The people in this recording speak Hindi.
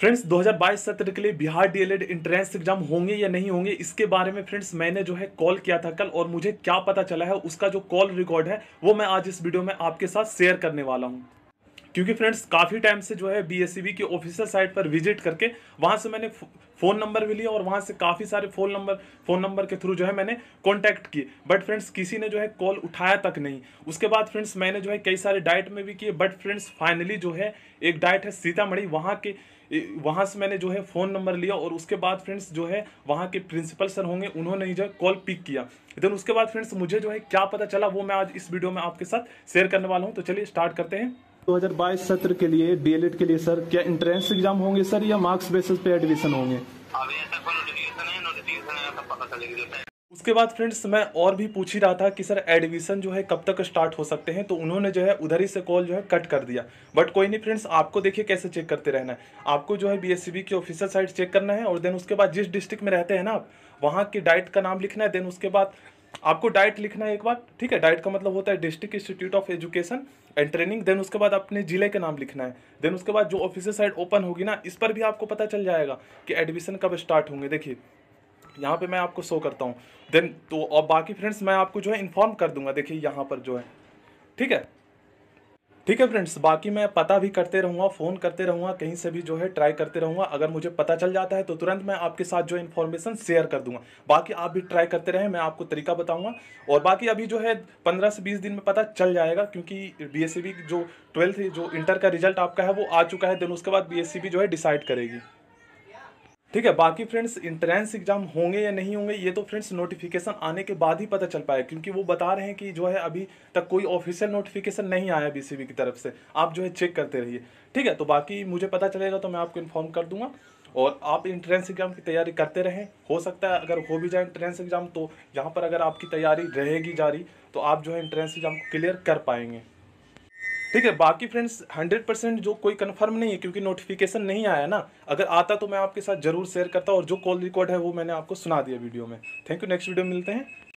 फ्रेंड्स 2022 सत्र के लिए बिहार डीएलएड एंट्रेंस एग्जाम होंगे या नहीं होंगे इसके बारे में फ्रेंड्स मैंने जो है कॉल किया था कल और मुझे क्या पता चला है उसका जो कॉल रिकॉर्ड है वो मैं आज इस वीडियो में आपके साथ शेयर करने वाला हूँ क्योंकि फ्रेंड्स काफ़ी टाइम से जो है बी e की ऑफिशियल साइट पर विजिट करके वहाँ से मैंने फ़ोन नंबर भी लिया और वहाँ से काफ़ी सारे फ़ोन नंबर फ़ोन नंबर के थ्रू जो है मैंने कांटेक्ट किए बट फ्रेंड्स किसी ने जो है कॉल उठाया तक नहीं उसके बाद फ्रेंड्स मैंने जो है कई सारे डाइट में भी किए बट फ्रेंड्स फाइनली जो है एक डाइट है सीतामढ़ी वहाँ के वहाँ से मैंने जो है फ़ोन नंबर लिया और उसके बाद फ्रेंड्स जो है वहाँ के प्रिंसिपल सर होंगे उन्होंने जो है कॉल पिक किया देन उसके बाद फ्रेंड्स मुझे जो है क्या पता चला वो मैं आज इस वीडियो में आपके साथ शेयर करने वाला हूँ तो चलिए स्टार्ट करते हैं 2022 सत्र के लिए डी के लिए सर क्या एंट्रेंस एग्जाम होंगे सर या मार्क्स बेसिस पे एडमिशन होंगे अभी ऐसा कोई नोटिफिकेशन है नोटिफिकेशन तो पता चलेगा उसके बाद फ्रेंड्स मैं और भी पूछ ही रहा था कि सर एडमिशन जो है कब तक स्टार्ट हो सकते हैं तो उन्होंने जो है उधर ही से कॉल जो है कट कर दिया बट कोई नहीं फ्रेंड्स आपको देखिए कैसे चेक करते रहना है आपको जो है बी की ऑफिशियल साइट चेक करना है और देन उसके बाद जिस डिस्ट्रिक्ट में रहते हैं ना आप वहाँ की डाइट का नाम लिखना है देन उसके बाद आपको डाइट लिखना है एक बार ठीक है डाइट का मतलब होता है district institute of education and training then उसके बाद अपने जिले का नाम लिखना है देन उसके बाद जो ऑफिसर साइड ओपन होगी ना इस पर भी आपको पता चल जाएगा कि एडमिशन कब स्टार्ट होंगे देखिए यहाँ पे मैं आपको शो करता हूँ देन तो और बाकी फ्रेंड्स मैं आपको जो है इन्फॉर्म कर दूंगा देखिए यहाँ पर जो है ठीक है ठीक है फ्रेंड्स बाकी मैं पता भी करते रहूँगा फ़ोन करते रहूँगा कहीं से भी जो है ट्राई करते रहूँगा अगर मुझे पता चल जाता है तो तुरंत मैं आपके साथ जो इन्फॉर्मेशन शेयर कर दूंगा बाकी आप भी ट्राई करते रहें मैं आपको तरीका बताऊँगा और बाकी अभी जो है पंद्रह से बीस दिन में पता चल जाएगा क्योंकि बी e जो ट्वेल्थ जो इंटर का रिजल्ट आपका है वो आ चुका है देन उसके बाद बी e जो है डिसाइड करेगी ठीक है बाकी फ्रेंड्स इंट्रेंस एग्जाम होंगे या नहीं होंगे ये तो फ्रेंड्स नोटिफिकेशन आने के बाद ही पता चल पाएगा क्योंकि वो बता रहे हैं कि जो है अभी तक कोई ऑफिशियल नोटिफिकेशन नहीं आया बीसीबी की तरफ से आप जो है चेक करते रहिए ठीक है तो बाकी मुझे पता चलेगा तो मैं आपको इन्फॉर्म कर दूंगा और आप इंट्रेंस एग्ज़ाम की तैयारी करते रहें हो सकता है अगर हो भी जाए इंट्रेंस एग्ज़ाम तो यहाँ पर अगर आपकी तैयारी रहेगी जारी तो आप जो है इंट्रेंस एग्ज़ाम को क्लियर कर पाएंगे ठीक है बाकी फ्रेंड्स हंड्रेड परसेंट जो कोई कंफर्म नहीं है क्योंकि नोटिफिकेशन नहीं आया ना अगर आता तो मैं आपके साथ जरूर शेयर करता और जो कॉल रिकॉर्ड है वो मैंने आपको सुना दिया वीडियो में थैंक यू नेक्स्ट वीडियो मिलते हैं